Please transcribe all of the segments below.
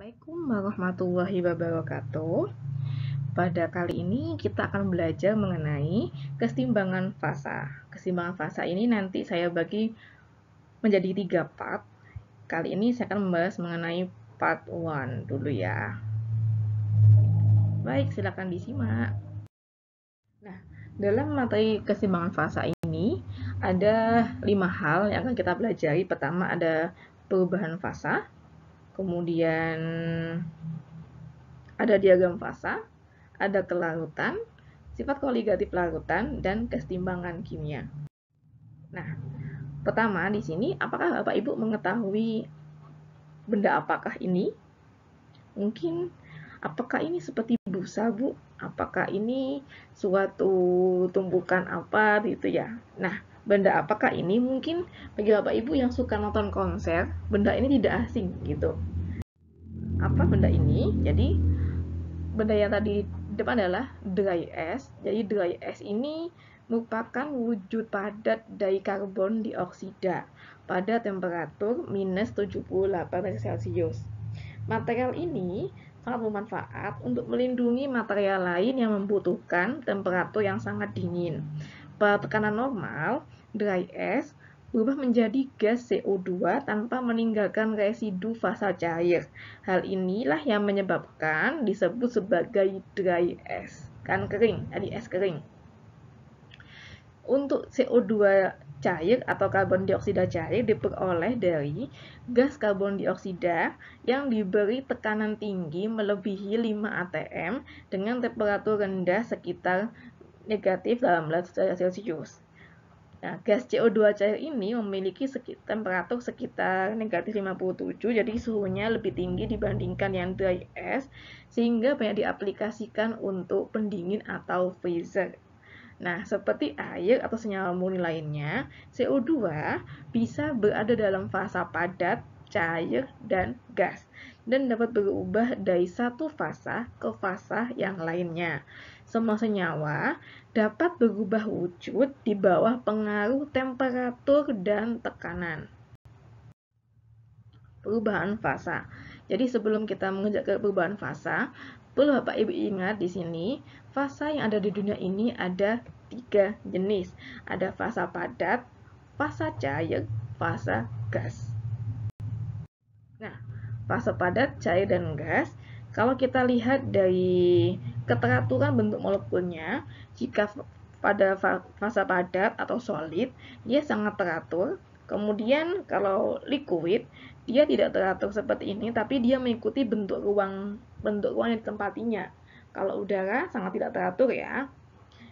Assalamualaikum warahmatullahi wabarakatuh. Pada kali ini kita akan belajar mengenai keseimbangan fasa. Keseimbangan fasa ini nanti saya bagi menjadi tiga part. Kali ini saya akan membahas mengenai part 1 dulu ya. Baik, silakan disimak. Nah, dalam materi keseimbangan fasa ini ada lima hal yang akan kita pelajari. Pertama ada perubahan fasa, kemudian ada diagram fasa, ada kelarutan, sifat koligatif larutan, dan kesetimbangan kimia. Nah, pertama di sini, apakah Bapak Ibu mengetahui benda apakah ini? Mungkin apakah ini seperti busa, Bu? Apakah ini suatu tumpukan apa gitu ya? Nah, benda apakah ini mungkin bagi bapak ibu yang suka nonton konser benda ini tidak asing gitu apa benda ini jadi benda yang tadi depan adalah dry ice jadi dry ice ini merupakan wujud padat dari karbon dioksida pada temperatur minus 78 derajat celcius material ini sangat bermanfaat untuk melindungi material lain yang membutuhkan temperatur yang sangat dingin pada tekanan normal, dry es berubah menjadi gas CO2 tanpa meninggalkan residu fasa cair. Hal inilah yang menyebabkan disebut sebagai dry es, kan kering, tadi es kering. Untuk CO2 cair atau karbon dioksida cair diperoleh dari gas karbon dioksida yang diberi tekanan tinggi melebihi 5 atm dengan temperatur rendah sekitar negatif dalam derajat Celcius. Nah, gas CO2 cair ini memiliki sekit, temperatur sekitar negatif 57, jadi suhunya lebih tinggi dibandingkan yang dry ice, sehingga banyak diaplikasikan untuk pendingin atau freezer. Nah, seperti air atau senyawa murni lainnya, CO2 bisa berada dalam fasa padat, cair, dan gas, dan dapat berubah dari satu fasa ke fasa yang lainnya semua senyawa dapat berubah wujud di bawah pengaruh temperatur dan tekanan. Perubahan fasa. Jadi sebelum kita mengejar ke perubahan fasa, perlu Bapak Ibu ingat di sini, fasa yang ada di dunia ini ada tiga jenis. Ada fasa padat, fasa cair, fasa gas. Nah, fase padat, cair, dan gas. Kalau kita lihat dari keteraturan bentuk molekulnya jika pada fase padat atau solid dia sangat teratur kemudian kalau liquid dia tidak teratur seperti ini tapi dia mengikuti bentuk ruang bentuk ruang yang ditempatinya kalau udara sangat tidak teratur ya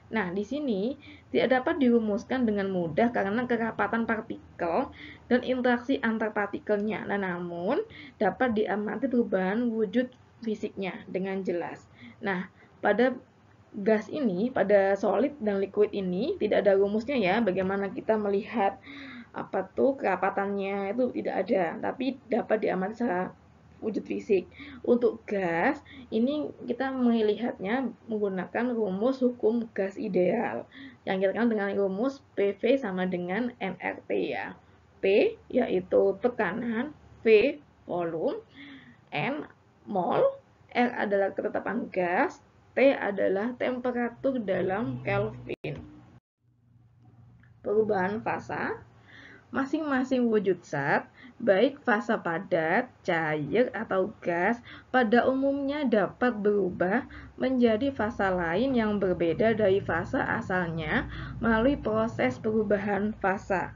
Nah, di sini tidak dapat dirumuskan dengan mudah karena kerapatan partikel dan interaksi antar partikelnya. Nah, namun dapat diamati perubahan wujud fisiknya dengan jelas. Nah, pada gas ini, pada solid dan liquid ini tidak ada rumusnya ya, bagaimana kita melihat apa tuh kerapatannya itu tidak ada, tapi dapat diamati secara wujud fisik. Untuk gas, ini kita melihatnya menggunakan rumus hukum gas ideal yang kita kenal dengan rumus PV sama dengan MRT ya. P yaitu tekanan, V volume, n mol, R adalah ketetapan gas, adalah temperatur dalam Kelvin. Perubahan fasa masing-masing wujud zat, baik fasa padat, cair, atau gas, pada umumnya dapat berubah menjadi fasa lain yang berbeda dari fasa asalnya melalui proses perubahan fasa.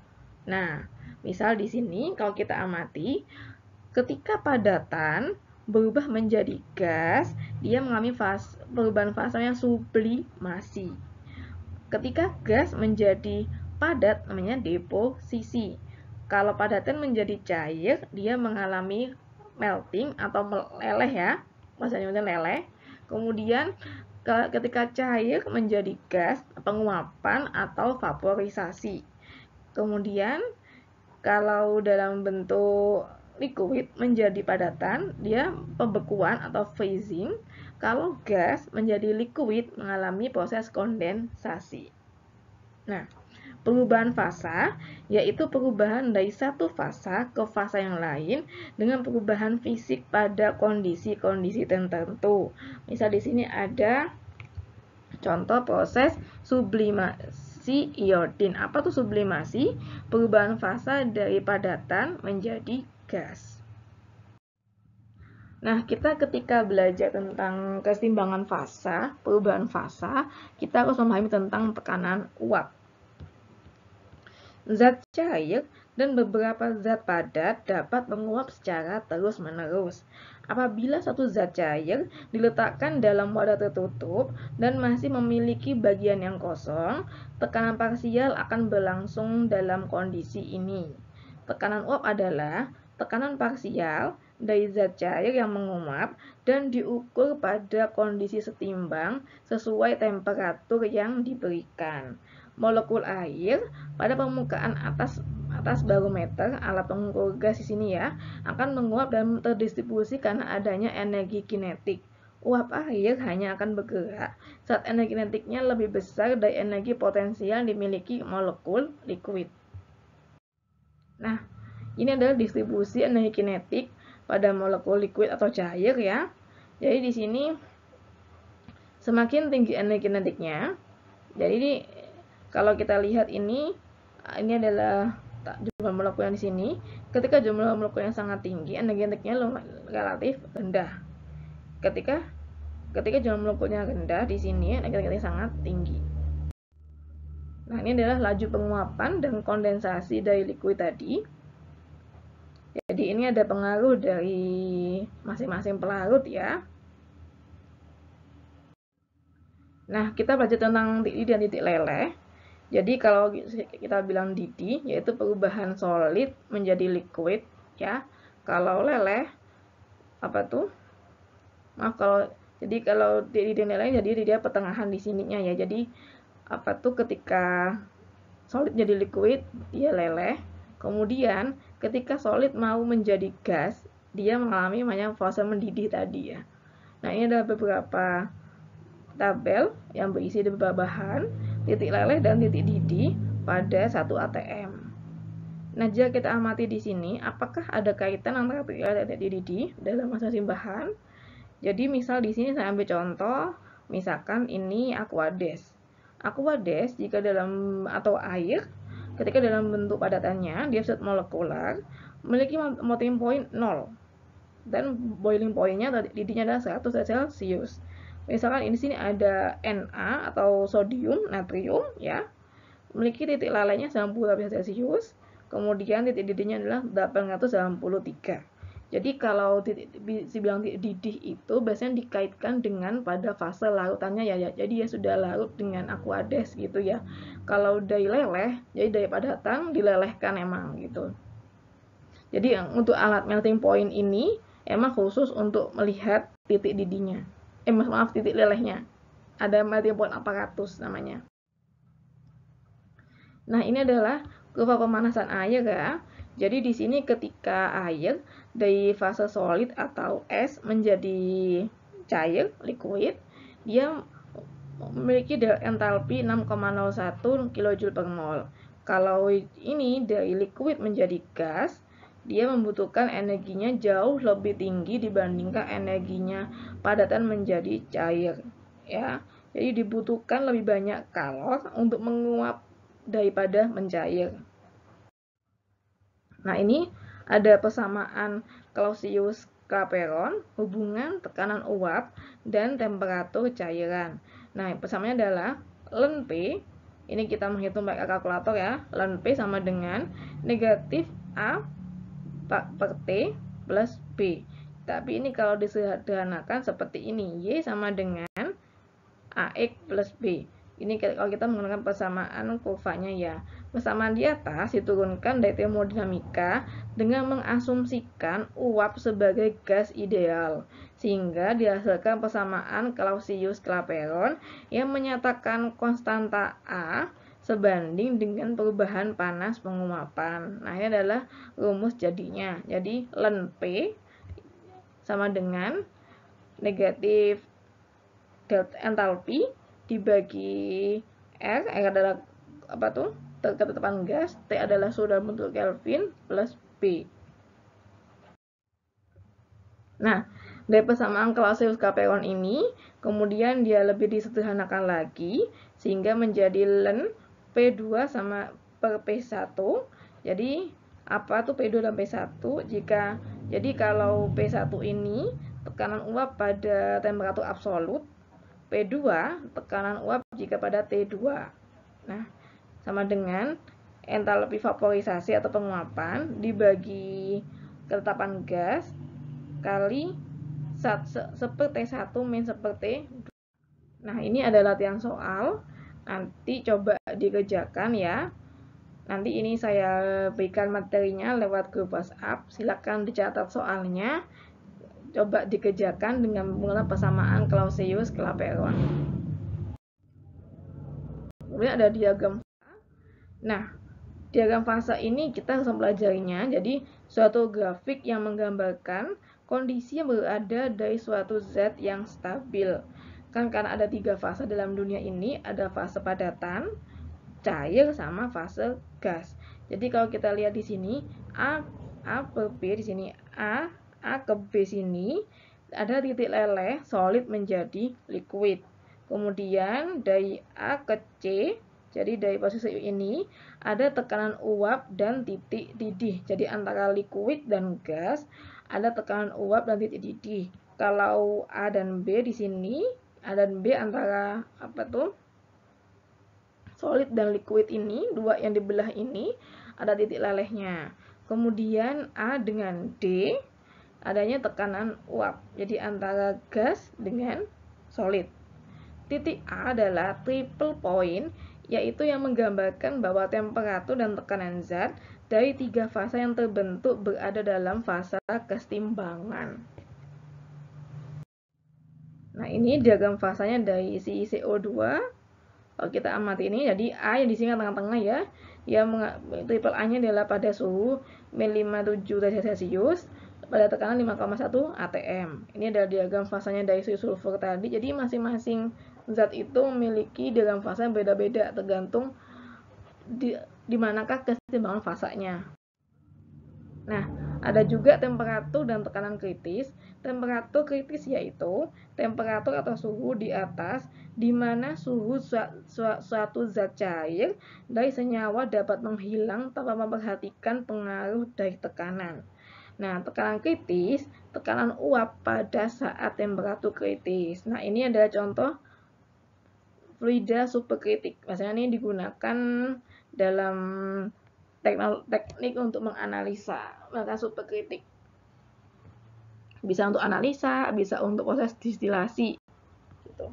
Nah, misal di sini kalau kita amati, ketika padatan berubah menjadi gas, dia mengalami fase, perubahan fase yang sublimasi. Ketika gas menjadi padat namanya deposisi. Kalau padatnya menjadi cair, dia mengalami melting atau meleleh ya, Maksudnya meleleh. Kemudian ketika cair menjadi gas, penguapan atau vaporisasi. Kemudian kalau dalam bentuk liquid menjadi padatan, dia pembekuan atau freezing. Kalau gas menjadi liquid mengalami proses kondensasi. Nah, perubahan fasa yaitu perubahan dari satu fasa ke fasa yang lain dengan perubahan fisik pada kondisi-kondisi tertentu. Misal di sini ada contoh proses sublimasi sublimasi iodin. Apa tuh sublimasi? Perubahan fasa dari padatan menjadi gas. Nah, kita ketika belajar tentang keseimbangan fasa, perubahan fasa, kita harus memahami tentang tekanan uap. Zat cair dan beberapa zat padat dapat menguap secara terus-menerus. Apabila satu zat cair diletakkan dalam wadah tertutup dan masih memiliki bagian yang kosong, tekanan parsial akan berlangsung dalam kondisi ini. Tekanan uap adalah tekanan parsial dari zat cair yang menguap dan diukur pada kondisi setimbang sesuai temperatur yang diberikan. Molekul air pada permukaan atas atas barometer alat pengukur gas di sini ya akan menguap dan terdistribusi karena adanya energi kinetik. Uap air hanya akan bergerak saat energi kinetiknya lebih besar dari energi potensial dimiliki molekul liquid. Nah, ini adalah distribusi energi kinetik pada molekul liquid atau cair ya. Jadi di sini semakin tinggi energi kinetiknya, jadi ini kalau kita lihat ini, ini adalah jumlah molekul yang di sini. Ketika jumlah molekul yang sangat tinggi, energi kinetiknya relatif rendah. Ketika ketika jumlah molekulnya rendah di sini, energi kinetiknya sangat tinggi. Nah, ini adalah laju penguapan dan kondensasi dari liquid tadi. Jadi ini ada pengaruh dari masing-masing pelarut ya. Nah, kita belajar tentang didi dan titik leleh. Jadi kalau kita bilang didi, yaitu perubahan solid menjadi liquid, ya. Kalau leleh, apa tuh? Maaf kalau jadi kalau didi dan leleh, jadi dia pertengahan di sininya ya. Jadi apa tuh ketika solid jadi liquid, dia leleh. Kemudian Ketika solid mau menjadi gas, dia mengalami banyak fase mendidih tadi ya. Nah, ini adalah beberapa tabel yang berisi beberapa bahan, titik leleh dan titik didih pada satu ATM. Nah, jika kita amati di sini, apakah ada kaitan antara titik leleh dan titik didih dalam masa simbahan? Jadi, misal di sini saya ambil contoh, misalkan ini aquades. Aquades jika dalam atau air ketika dalam bentuk padatannya dia set molekular memiliki melting point 0 dan boiling pointnya titiknya adalah 100 derajat Celcius. Misalkan ini sini ada Na atau sodium natrium ya memiliki titik lalainya 90 derajat Celcius, kemudian titik didihnya adalah 893. Jadi kalau dibilang didih itu biasanya dikaitkan dengan pada fase larutannya ya, ya. Jadi ya sudah larut dengan aquades gitu ya. Kalau leleh, jadi daripada padatang dilelehkan emang gitu. Jadi untuk alat melting point ini emang khusus untuk melihat titik didihnya. Eh maaf titik lelehnya. Ada melting point aparatus namanya. Nah ini adalah kurva pemanasan air ya. Jadi di sini ketika air dari fase solid atau es menjadi cair, liquid, dia memiliki entalpi 6,01 kJ per mol. Kalau ini dari liquid menjadi gas, dia membutuhkan energinya jauh lebih tinggi dibandingkan energinya padatan menjadi cair. Ya, jadi dibutuhkan lebih banyak kalor untuk menguap daripada mencair. Nah, ini ada persamaan Clausius Clapeyron, hubungan tekanan uap dan temperatur cairan. Nah, persamaannya adalah ln P, ini kita menghitung pakai kalkulator ya, ln P sama dengan negatif A per T plus B. Tapi ini kalau disederhanakan seperti ini, Y sama dengan AX plus B. Ini kalau kita menggunakan persamaan kurvanya ya. Persamaan di atas diturunkan dari termodinamika dengan mengasumsikan uap sebagai gas ideal, sehingga dihasilkan persamaan Clausius-Clapeyron yang menyatakan konstanta A sebanding dengan perubahan panas penguapan. Nah, ini adalah rumus jadinya. Jadi, ln P sama dengan negatif delta entalpi dibagi R, R adalah apa tuh? ketetapan gas, T adalah suhu dalam bentuk Kelvin plus P. Nah, dari persamaan Clausius Capricorn ini, kemudian dia lebih disederhanakan lagi, sehingga menjadi len P2 sama per P1. Jadi, apa tuh P2 dan P1? Jika jadi kalau P1 ini tekanan uap pada temperatur absolut, P2 tekanan uap jika pada T2. Nah, sama dengan entalpi vaporisasi atau penguapan dibagi ketetapan gas kali sat seperti satu min seperti Nah, ini ada latihan soal. Nanti coba dikerjakan ya. Nanti ini saya berikan materinya lewat grup WhatsApp. Silakan dicatat soalnya. Coba dikerjakan dengan menggunakan persamaan Clausius-Clapeyron. Kemudian ada diagram Nah, diagram fase ini kita harus mempelajarinya. Jadi, suatu grafik yang menggambarkan kondisi yang berada dari suatu zat yang stabil. Kan karena ada tiga fase dalam dunia ini, ada fase padatan, cair, sama fase gas. Jadi kalau kita lihat di sini A A per B di sini A A ke B sini ada titik leleh solid menjadi liquid. Kemudian dari A ke C jadi dari proses ini ada tekanan uap dan titik didih. Jadi antara liquid dan gas ada tekanan uap dan titik didih. Kalau A dan B di sini, A dan B antara apa tuh? Solid dan liquid ini, dua yang dibelah ini ada titik lelehnya. Kemudian A dengan D adanya tekanan uap. Jadi antara gas dengan solid. Titik A adalah triple point yaitu yang menggambarkan bahwa temperatur dan tekanan zat dari tiga fase yang terbentuk berada dalam fase kesetimbangan. Nah, ini diagram fasanya dari isi CO2. Kalau kita amati ini, jadi A yang di sini tengah-tengah ya, yang triple A-nya adalah pada suhu 57 derajat Celcius, pada tekanan 5,1 atm. Ini adalah diagram fasanya dari sulfur tadi. Jadi masing-masing zat itu memiliki dalam fase yang beda-beda tergantung di, di manakah keseimbangan fasanya. Nah, ada juga temperatur dan tekanan kritis. Temperatur kritis yaitu temperatur atau suhu di atas di mana suhu suatu zat cair dari senyawa dapat menghilang tanpa memperhatikan pengaruh dari tekanan. Nah, tekanan kritis, tekanan uap pada saat temperatur kritis. Nah, ini adalah contoh fluida superkritik, Maksudnya ini digunakan dalam teknik untuk menganalisa, maka superkritik Bisa untuk analisa, bisa untuk proses distilasi. Gitu.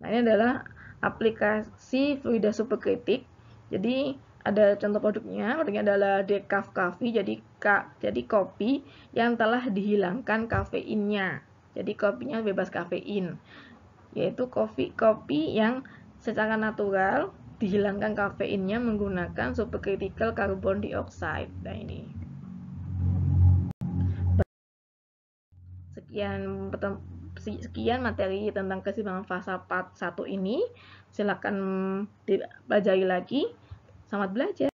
Nah, ini adalah aplikasi fluida superkritik. Jadi, ada contoh produknya, produknya adalah decaf coffee, jadi ka, jadi kopi yang telah dihilangkan kafeinnya. Jadi kopinya bebas kafein yaitu kopi kopi yang secara natural dihilangkan kafeinnya menggunakan supercritical carbon dioxide. Nah ini. Sekian sekian materi tentang keseimbangan fase part 1 ini. Silakan dipelajari lagi. Selamat belajar.